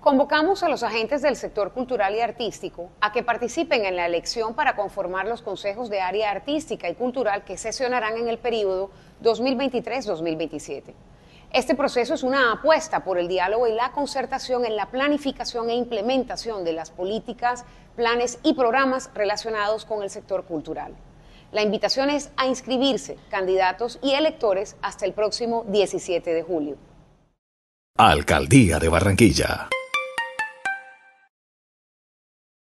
Convocamos a los agentes del sector cultural y artístico a que participen en la elección para conformar los consejos de área artística y cultural que sesionarán en el periodo 2023-2027. Este proceso es una apuesta por el diálogo y la concertación en la planificación e implementación de las políticas, planes y programas relacionados con el sector cultural. La invitación es a inscribirse candidatos y electores hasta el próximo 17 de julio. Alcaldía de Barranquilla.